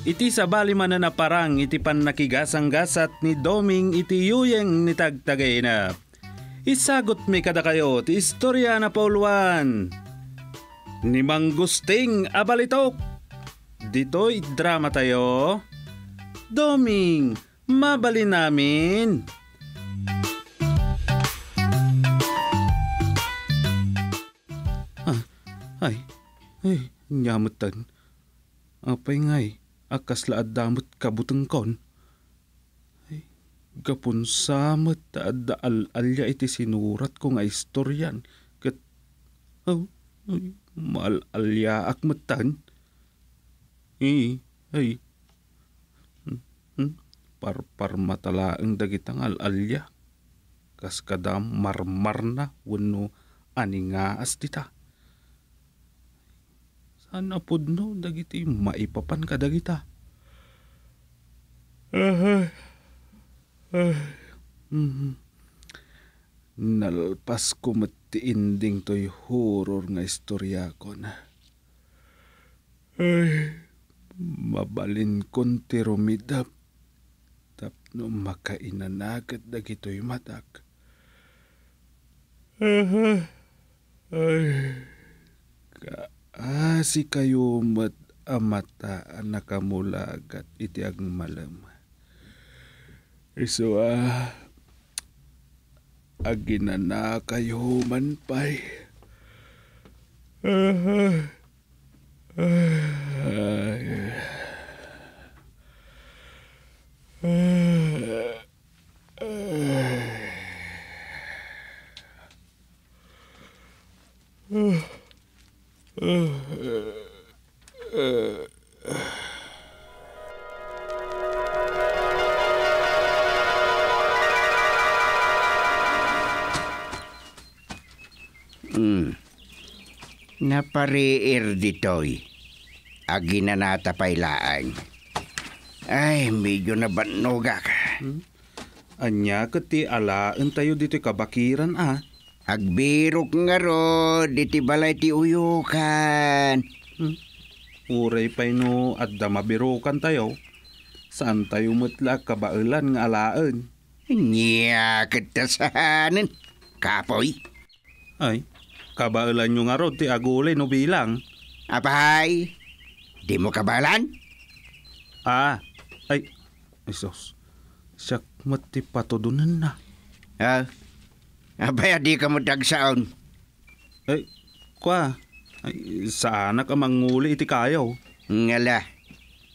Iti sa bali man na parang iti pan panakigasang gasat ni Doming iti yuyeng ni tagtagay na. Isagot mi kada kayo ti istorya na pauluan. Ni Manggusting abalitok. Dito'y drama tayo. Doming, mabali namin. Ah, ay, ay, nyamutan. Apay nga'y. Eh akas laad damot kabutengkon. Ay, gapon samat taad alya iti sinurat ko nga istoryan. Kat, oh, ay, alya akmatan. Ay, ay, hmm, hmm, parpar matalaang dagitang alalya. Kas kadam marmar na wano aningaas dita anapod no dagiti maipapan ka dagita uh, uh, mm-hmm. nalpas ko matiinding to'y horror nga istorya ko na ay mabalin kon ti rumidap tapno makainanagat dagito'y matak uh, ay ka Ah, si kayo mat amata nakamula agad iti malam. So ah, aginana kayo man pa'y. Ah, ah, ah, ah, ah, ah. Mm. Napariir ditoy. Agi na natapaylaan. Ay, medyo nabannoga ka. Hmm? Anya, kati alaan tayo dito'y kabakiran ah. Agbirok nga ro, diti balay ti uyukan. Hmm. Uray pa'y no, at damabirukan tayo. Saan tayo mutla kabailan ng alaan? Nya, katasahanan. Kapoy. Ay, kabailan nyo nga ro, ti agulay no bilang. Apay, di mo kabalan? Ah, ay, isos. Siya mati patudunan na. Ah, Abay, di ka mo dagsaon. Ay, kwa. Ay, sa anak ang manguli iti kayaw. Ngala,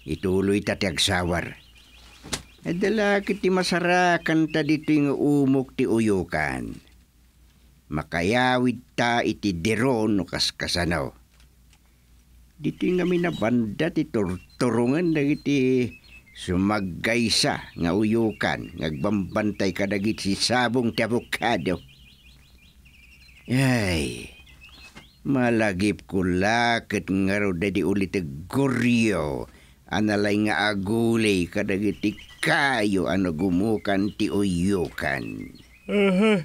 ituloy ta tiagsawar. Adala eh, kiti masarakan ta dito yung umok ti uyukan. Makayawid ta iti deron no kaskasanaw. Dito yung kami na banda ti turturungan na iti sumagaysa nga uyukan. Nagbambantay ka dagit si sabong ti abukado. Ay, malagip kula ket ngaro dadi ulit goryo. Analay nga agulay kadagiti kayo ano gumukan ti uyukan. Uh-huh.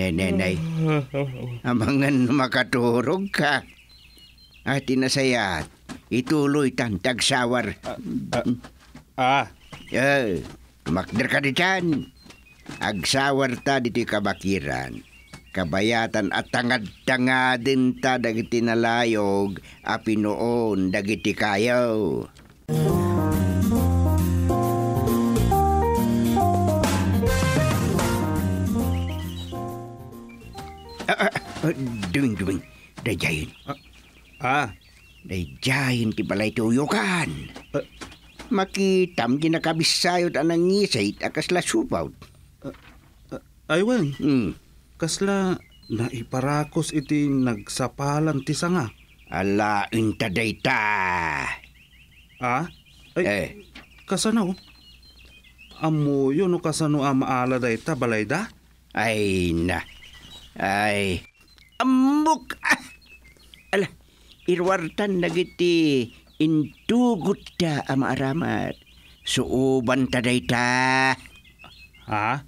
nay, nay, nay. Amangan makaturog ka. At inasayat, ituloy tan tagsawar. Ah. Uh, uh, ah. Uh, eh, tumakder ka di dyan. Agsawar ta dito'y kabakiran. Kabayatan at tangad-tangadin ta dagiti nalayog, api noon dagiti kayo. Ah, ah, ah, duwing, duwing. Ah? ah. Dajayin ti balay tuyukan. Ah. Makitam kinakabisayot anang ngisayit supaw. lasupaw. Aywen, Hmm. kasla naiparakos iti nagsapalan ti sanga. Ala, inta dayta. Ah? Ay, Eh, kasano? Amuyo no kasano ang maala dayta balay da? ay na. Ay. Amok! Ah! Ala, irwartan nagiti intugot ta amaaramat. Suuban ta dayta. Ha?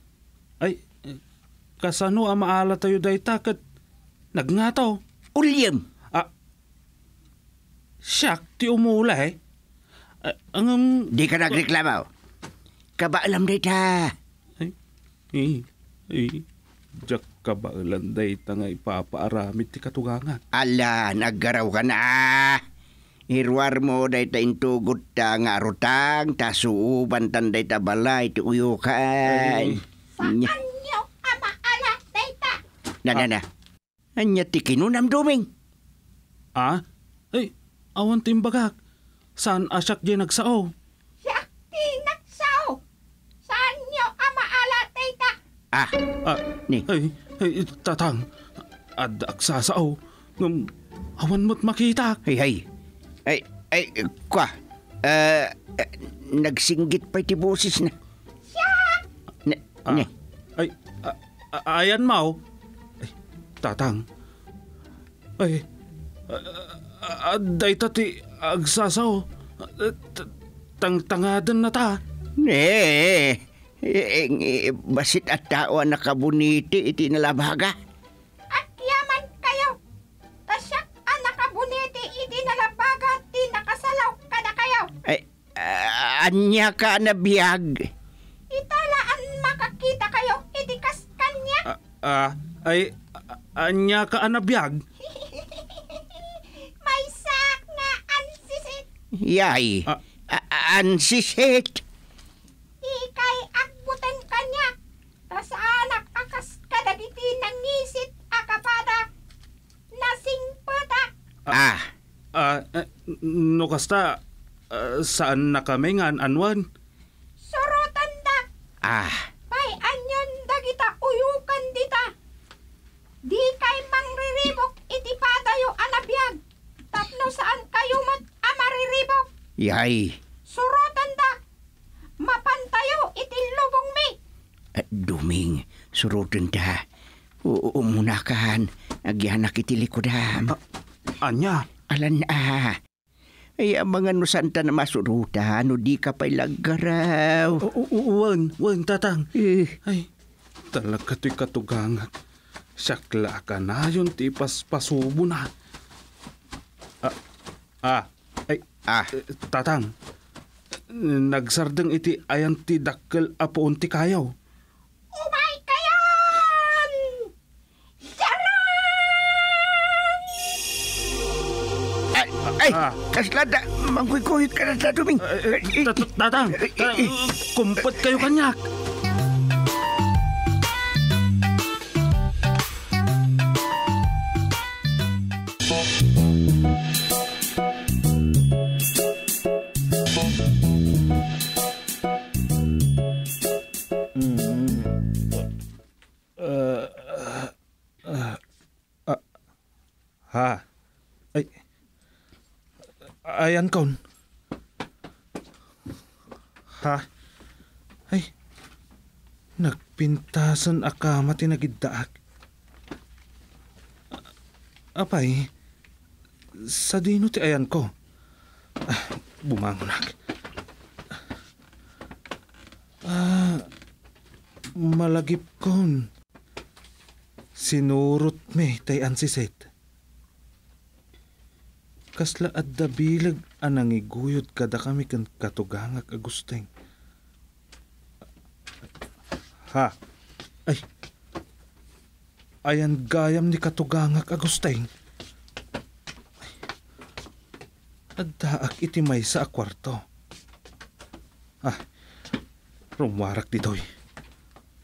kasano ang maala tayo dayta kat nagngato. Ulyem. Ah, siyak ti umula eh. Ah, ang... ang Di ka nagreklamaw. Kabaalam dayta. Ay, eh, ay, eh, ay. Eh, Diyak kabaalan dayta nga ipapaaramit ti katugangan. Ala, naggaraw ka na. Irwar mo dayta intugot ta nga arutang, ta suuban tan dayta balay ti uyukan. Ay, saan na, na, ah. na. Anya ti kinunam duming. Ah? Ay, awan tim bagak. Saan asyak di nagsao? Siyak di nagsao. Saan niyo amaala, tita? Ah, ah ni. Ay, ay, tatang. Ad aksasao. Ng, awan mo't makita. Ay, ay. Ay, ay, kwa. Uh, uh, nagsinggit pa ti boses na. Siyak! Na, ah. ni. Ay, a, a, ayan mao. Tatang. Ay, aday tati agsasaw. Oh. Tangtangadan na ta. Ne, e, e, e, basit at tao na iti nalabaga. At kayo. Tasyak ang nakabuniti iti nalabaga ti nakasalaw ka kayo. Ay, uh, anya ka na biyag. Itala makakita kayo iti kas kanya. Ah, uh, uh, ay, Anya ka anabiyag? May sak na ansisit. Yay. Ah. A- ansisit. Ikay agbutan kanya. Tas anak akas kadaditi ng nisit akapada. Nasingpata. Ah. Ah, ah eh, no kasta uh, saan na kami nga anwan? Sorotanda. Ah. Dihay. Surutan da. Mapantayo iti lubong mi. Uh, duming, surutan da. Uumunakan, agyanak iti likodam. Uh, anya? Alan ah. Ay, mga nusanta na masuruta, ano di ka pa'y laggaraw. Uwan, uwan, tatang. Eh. Ay, talaga to'y katugang. Sakla ka na yun, ti paspasubo na. Ah, ah, Ah. Eh, tatang, nagsardang iti ayan ti dakkel apo unti kayaw. Umay kayan! Jaran! Ay, ay ah. kaslada, mangkuy-kuhit ka na sa duming. Eh, eh, tatang, kumpat kayo kanyak. yan, cồn Ha? Ay, nagpintasan akama tinagiddaak. Apay, sa dino ti ayan ko. Ah, bumangunak. Ah, malagip kon. Sinurot me tayan si Seth kasla at dabilag anang iguyod kada kami kan katugangak agusteng. Ha? Ay. Ayan gayam ni katugangak agusteng. At daak itimay sa akwarto. Ah, rumwarak ditoy.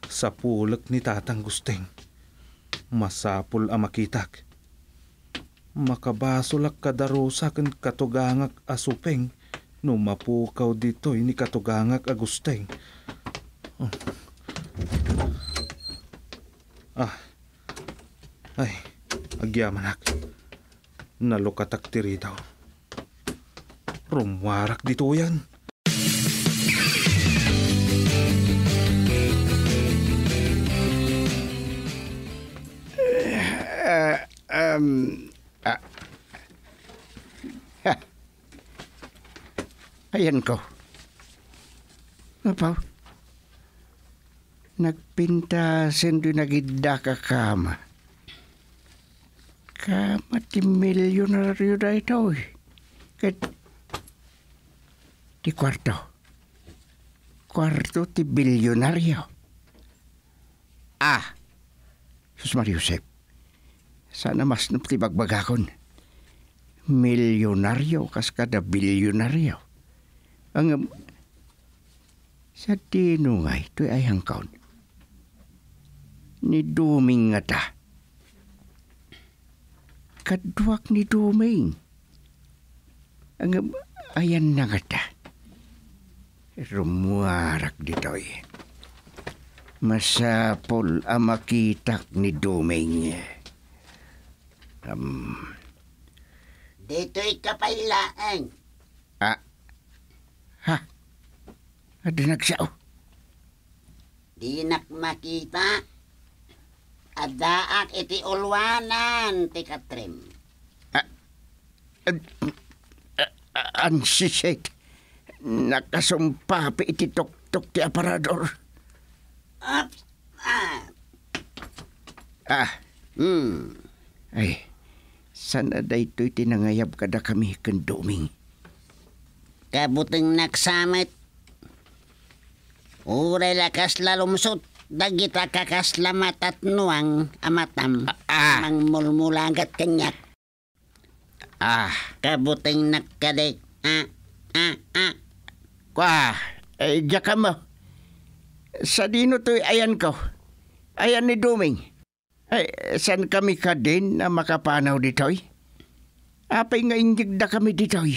Sa pulak ni tatang gusteng. Masapul ang makitak makabasolak kadarusa kan katugangak asupeng no mapukaw dito ni katugangak agusteng. Oh. Ah. Ay, agyamanak. Nalukatak tiri daw. Rumwarak dito yan. Uh, um, kababayan ko. Apaw, nagpinta sendo nagidda ka kama. Kama ti milyonaryo na ito eh. Kat, ti kwarto. Kwarto ti bilyonaryo. Ah, Sus Mariusep, sana mas nuptibagbaga kon. Milyonaryo kas kada bilyonaryo. Ang um, sa tinungay to ay hangkaon. Ni Duming nga ta. Kaduak ni Duming. Ang um, ayan na nga ta. Rumuarak dito'y. eh. Masapol ang makitak ni Duming. Um, Dito'y kapailaan. Adi nagsaw. Oh. Di nak makita. Adaak iti ulwanan, ti Katrim. Ang sisit. Nakasumpa pa iti tuktok ti aparador. Up, up. Ah, hmm. Ay, sana da ito'y tinangayab kada kami kanduming. Kabuting nagsamit Uray lakas lalumsot dagita kakaslamat at nuang amatam ah. ah. mang mulmulangat kanyak. Ah. Kabuting nakadik. Ah, ah, ah. Kwa, eh, jaka mo. Sa dino to'y ayan ko. Ayan ni Duming. Ay, eh, san kami ka din na makapanaw ditoy? Apay nga injigda kami ditoy.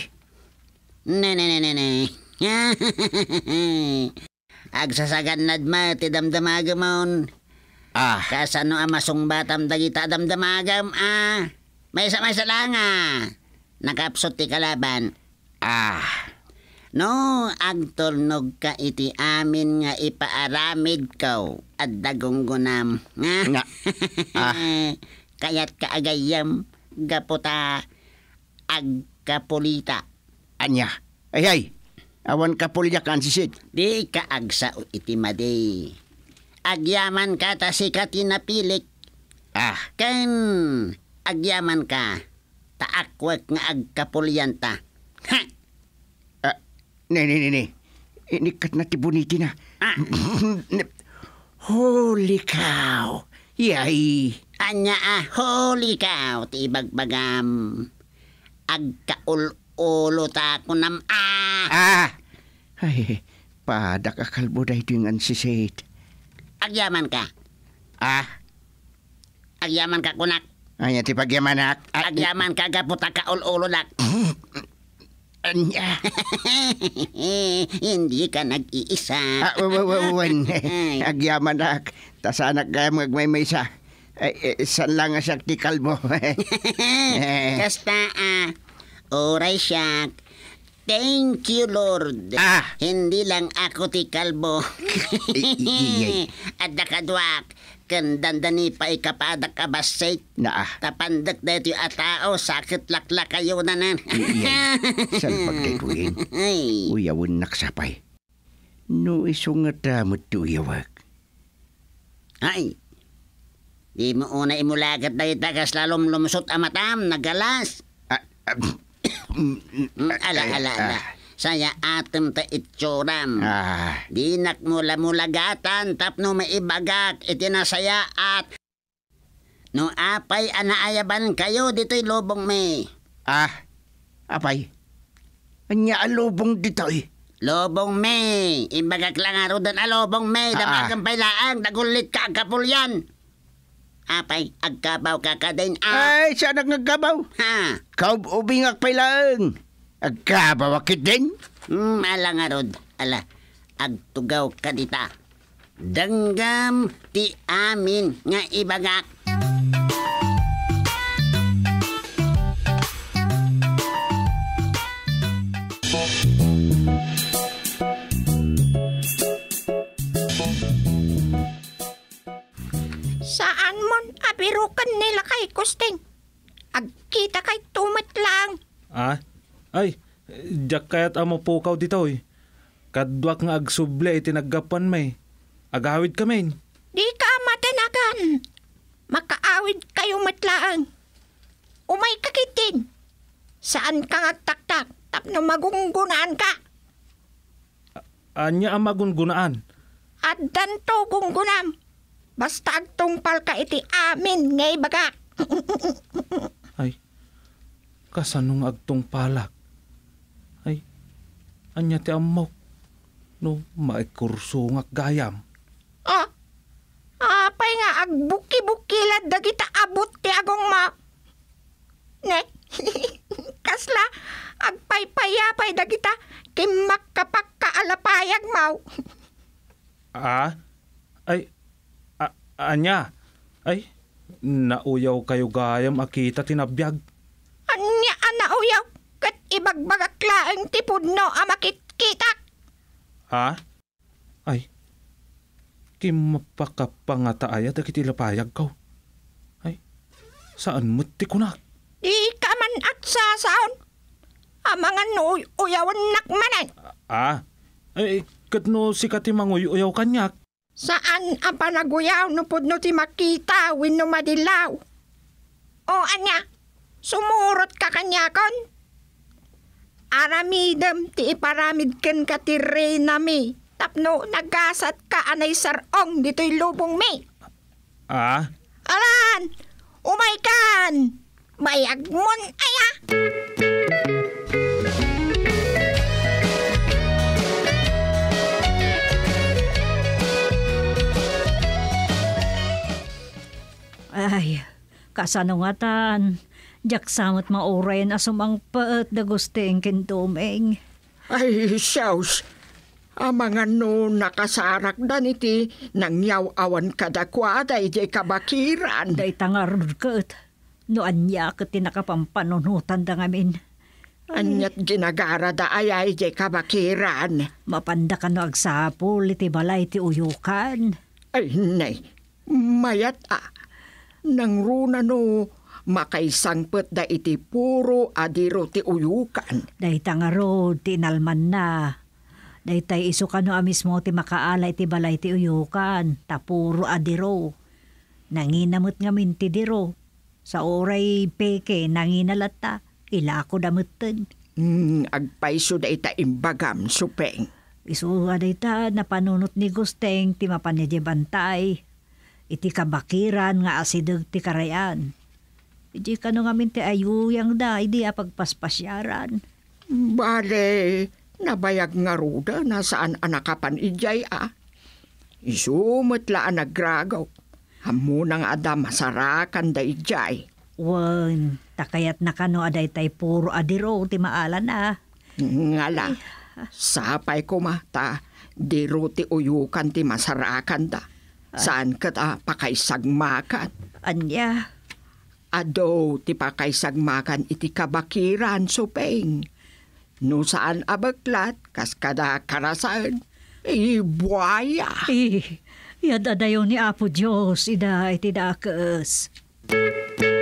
Ne, ne, ne, ne, ne. Agsasagan nadma, ti damdamagamon. Ah. Kasano amasong batam dagita damdamagam, ah. May sa may lang, Nakapsot ti kalaban. Ah. No, agtulnog ka iti amin nga ipaaramid ka at dagunggunam. Nga. nga. ah. Kaya't kaagayam gaputa agkapulita. Anya. Ay ay. Awan kan si sisit. Di ka agsa o itimadi. Agyaman ka ta si ka Ah. Ken, agyaman ka. Taakwek nga agkapulyan ta. Ha! Ah, ne, ne, ne, ne. Inikat eh, na tibuniti na. Ah. holy cow. Yay. Anya ah, holy cow. Tibagbagam. Agkaul ulot ako nam ah. Ah! Ay, padak akal mo dahi dengan sisit. Agyaman ka? Ah? Agyaman ka kunak? Ay, ti pagyamanak. ak. Ah. Agyaman ka gaputa ka ululodak. Anya. Hindi ka nag-iisa. Ah, wawan. Agyaman ak. Ah. Tasanak kaya magmay-maysa. Ay, eh, saan lang ang saktikal mo? Kasta ah. Oray siyak. Thank you, Lord. Ah. Hindi lang ako ti kalbo. At nakadwak, kandandani pa ikapadak abasay. Na ah. Tapandak dito yung atao, sakit lakla kayo na nan. Salpag kay kuyin. Uyawin naksapay. No isong atamot tuyawag. Ay, di mo una imulagat na itagas lalom lumusot amatam, nagalas. Ah, ah. Mm, ala, ala, ala. Ah. Saya atem ta itsuram. Ah. Dinak mula mulagatan tapno maibagak itinasaya at no apay anaayaban kayo dito'y lubong me. Ah, apay. Anya alubong ah, dito'y. Lobong me. Ibagak lang arudan alobong ah, may. Damagang ah. pailaang. Nagulit ka kapulyan apay agkabaw ka ka din ah. Ay, siya agkabaw? Ha? Kaub ubingak pa lang. Agkabaw akit din? Hmm, ala nga rod. Ala, agtugaw ka dita. Danggam ti amin nga ibagak birukan nila kay Kusting. Agkita kay tumat lang. Ah? Ay, jak kayat amo pukaw dito eh. Kadwak nga agsuble itinaggapan may. Agawid kami. Di ka matanagan. Makaawid kayo matlaang. Umay kakitin. Saan ka nga taktak tapno magunggunaan ka? A- anya ang magungunaan? At danto gunggunam. Basta agtungpal ka iti amin ngay baga. Ay, kasanong agtungpalak? Ay, anya ti amok, no maikurso nga gayam. Ah, apay nga agbuki-bukilad dagita abot ti agong ma... Ne, kasla, agpaypayapay dagita kimak kapag kaalapayag maw. ah, ay, Anya, ay, nauyaw kayo gayam akita tinabiyag. Anya, anauyaw, ah, kat ibagbagat laeng tipod no amakitkita. Ah, ha? Ay, kimapakapangata ayat akit ilapayag ko. Ay, saan mo't tikunak? Di ka man at sasaon. Amangan ah, no uyawan nakmanan. Ah, ay, kat no si katimanguy uyaw kanyak. Saan ang panaguyaw no pudno ti makita win no madilaw? O anya, sumurot ka kanyakon? kon? Aramidem ti iparamid ken ka ti reyna mi. Tapno nagasat ka anay sarong dito'y lubong mi. Ah? Alan! Umay kan! Mayagmon aya! Mayagmon aya! Ay, kasanungatan. Jak samot mauray na sumangpaat da gusteng kintumeng. Ay, siyaws. Amang ano nakasarak dan iti nangyaw awan kadakwada iti kabakiran. Day tangarod kaat. No anya kat nakapampanunutan da ngamin. Anyat ginagara da ayay iti kabakiran. Mapanda ka no agsapol iti balay iti uyukan. Ay, nay. Mayat ah nang runa no, makaisangpet da iti puro adiro ti uyukan. Dahita nga ro, tinalman na. Daytay iso kano a mismo ti makaala iti balay ti uyukan, tapuro adiro. Nanginamot nga minti diro. Sa oray peke, nanginalata, ilako damutin. Mm, agpaiso da ita imbagam, supeng. Iso adayta napanunot ni Gusteng ti mapanedye iti kabakiran nga asidag ti karayan. Iti kano ngamin ti ayuyang da, idi apagpaspasyaran. Bale, nabayag nga ruda na saan anakapan ijay a. Ah. Isumutla ang nagragaw. Hamunang ada masarakan da ijay. Wan, takayat na kano aday tay puro adiro ti maalan ah. Ngala, sapay ko ma ta, diro ti uyukan ti masarakan da Saan ka ta pakaisagmakan? Anya. Ado, ti pakaisagmakan iti kabakiran, supeng. No saan abaklat, kas kada karasan, ibuaya. Eh, yada ni Apo Diyos, ida iti dakas. Music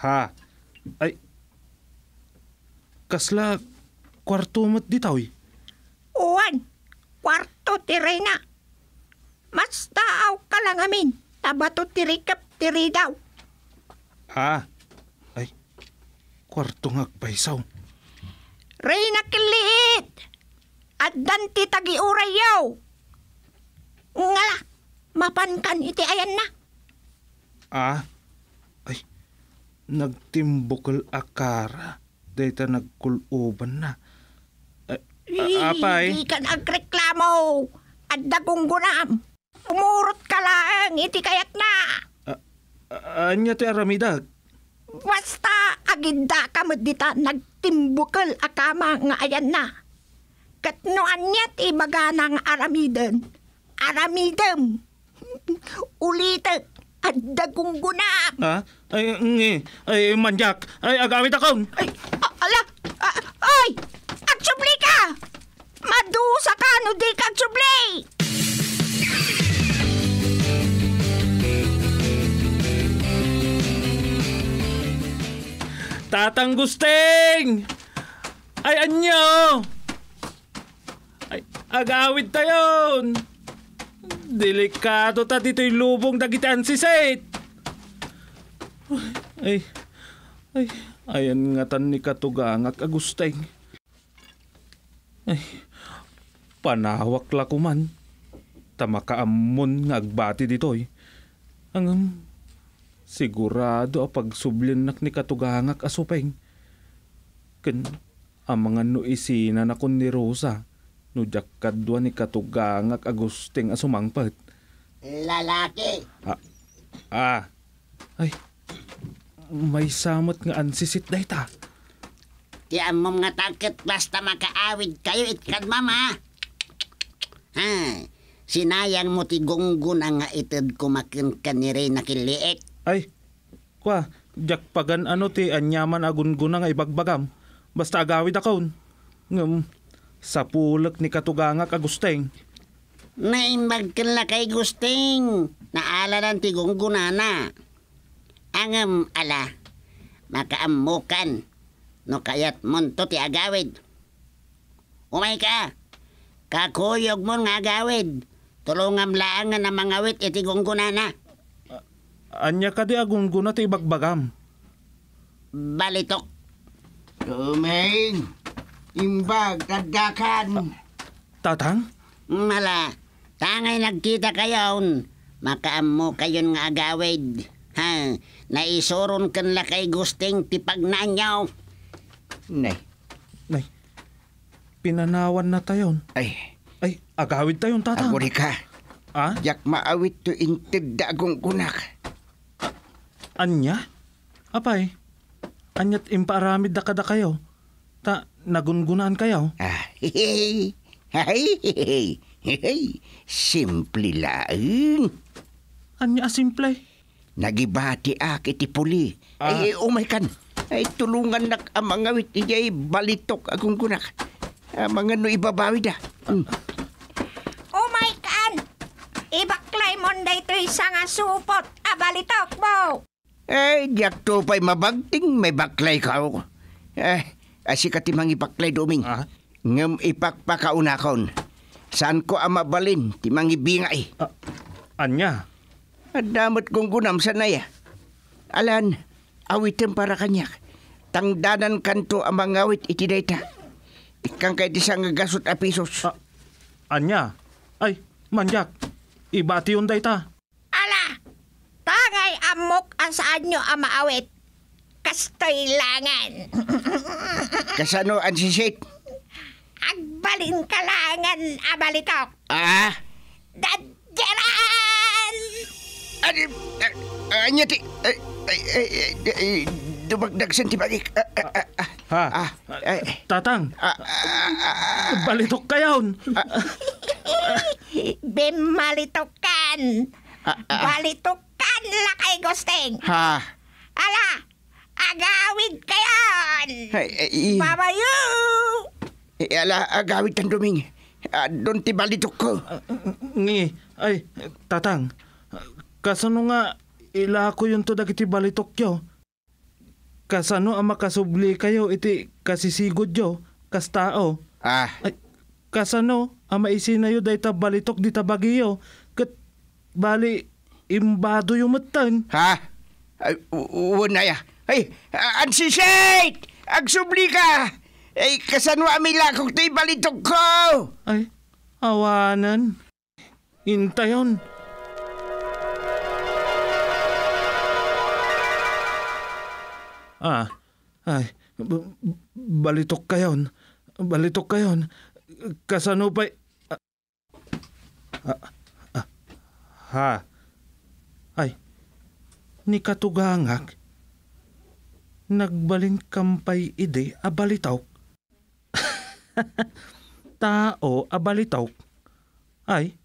Ha? Ay, kasla, kwarto mat ditaw eh. Uwan, kwarto tiri na. Mas taaw ka lang amin, tabato tiri kap tiri daw. Ha? Ay, kwarto nga paisaw. Reyna kiliit! At danti tagi-uray yaw! Nga mapankan iti ayan na. Ah, nagtimbukal akara. Dayta nagkuluban na. Eh, a- apay? Hindi ka nagreklamo. At kong gunam. Umurot ka lang. Iti kayat na. A- anya ti aramidag? Basta aginda ka mo dita nagtimbukal akama nga ayan na. Katno niya't ibaga ng aramidem. Aramidem. Ulitak. Adagong guna! Ha? Ay, ngi, ay, manyak, ay, agawit akong. Ay, ala, ay, agsubli ka! Madusa ka, no di ka agsubli! Tatang Gusteng! Ay, anyo! Ay, agawit tayon! Delikado ta dito'y lubong dagitan si Seth. Ay, ay, ayan nga tan ni Katugangak Agustay. Ay, panawak la kuman. Tamakaamon nga agbati ditoy. Ang sigurado a pagsublinak ni Katugangak asupeng. Kan, ang mga nuisina na kun ni Rosa No jakadwa ni katugangak Agusting asumangpat. Lalaki. Ah. ah. Ay. May samot nga ansisit dahi ta. Ti amom nga tangket basta makaawid kayo itkan mama. Ha. Sinayang mo ti gunggun nga itid kumakin ka ni Rey nakiliit. Ay. Kwa. Jakpagan ano ti anyaman agungun nga ibagbagam. Basta agawid akon. Ngum, sa pulak ni Katuganga kagusteng. Naimbag kan la kay Gusteng. Naala ng tigong gunana. Angam ala. Makaamukan. No kayat monto ti agawid. Umay ka. Kakuyog mo nga agawid. Tulungam laang na mga wit iti e gunggunana. Uh, anya ka di agungguna ti bagbagam. Balitok. Tumeng imbag, tagdakan. Tatang? Mala, tangay nagkita kayon. Makaam kayon nga agawid. Ha, naisuron kan la kay gusting tipag nanyaw. Nay. Nay, pinanawan na tayon. Ay. Ay, agawid tayon, tatang. Aguri ka. Ha? Yak maawit to intig dagong kunak. Anya? Apay, anyat imparamid da kada kayo Ta, nagungunaan kayo? Ah, hey, hey, hey, simple lang. Anya simple? Nagibati aki ti puli. Ah. Ay, eh, eh, oh my kan. Ay, tulungan nak amangawit ijay balitok akong kunak. Amang ano ibabawi da. Ah. Mm. Oh my kan. Ibaklay ah, mo na ito isang asupot. Abalitok mo. Ay, diak pa'y mabagting may baklay ka ako. Eh, Asi mang ipaklay duming. Uh-huh. Ngam ipakpakaunakon. Saan ko ang mabalin, timang ibingay. Uh, eh. ah, anya? Adamot kong gunam sanay. Alan, awitin para kanyak. Tangdanan kanto ang mga awit iti dayta. Ikang kay di nga gasot a pisos. Uh, anya? Ay, manyak. Ibati yun dayta. Ala! Tangay amok ang saan nyo ang maawit. Kastailangan. Kasano Kasanoan si Sit? Agbalin ang abalitok. Ah? Dadyaran! Ano? Anya ti... Dumagdag sa tibagik. Ah, ah, ah, ha? Ah, eh, eh. ah, Tatang? Balitok ka yun. Bimalitokan. Balitokan lakay gusting. Ha? Ala! Agawid ka yan! Ay, ay, Pabayo! Ay, eh, ala, agawid kang duming. Uh, Doon ti balitok ko. Ngi, ay, tatang. Kasano nga ila ko yun to dagiti balitok yo? Kasano ang makasubli kayo iti kasisigod yo, kas tao? Ah. Ay, kasano ang maisinayo day ta balitok di tabagiyo, kat bali imbado yung matan. Ha? Ay, ya. Ay, ansisate! Agsubli ka! Ay, kasanwa mila kung to'y balitok ko! Ay, awanan. Intayon. Ah, ay, balitok kayon. Balitok kayon. Kasanupay... Ah, ah, ah, ha? Ay, ni katugangak nagbaling kampay ide abalitaw. Tao abalitaw. Ay,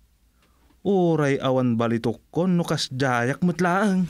uray awan balitok kon nukas dayak mutlaang.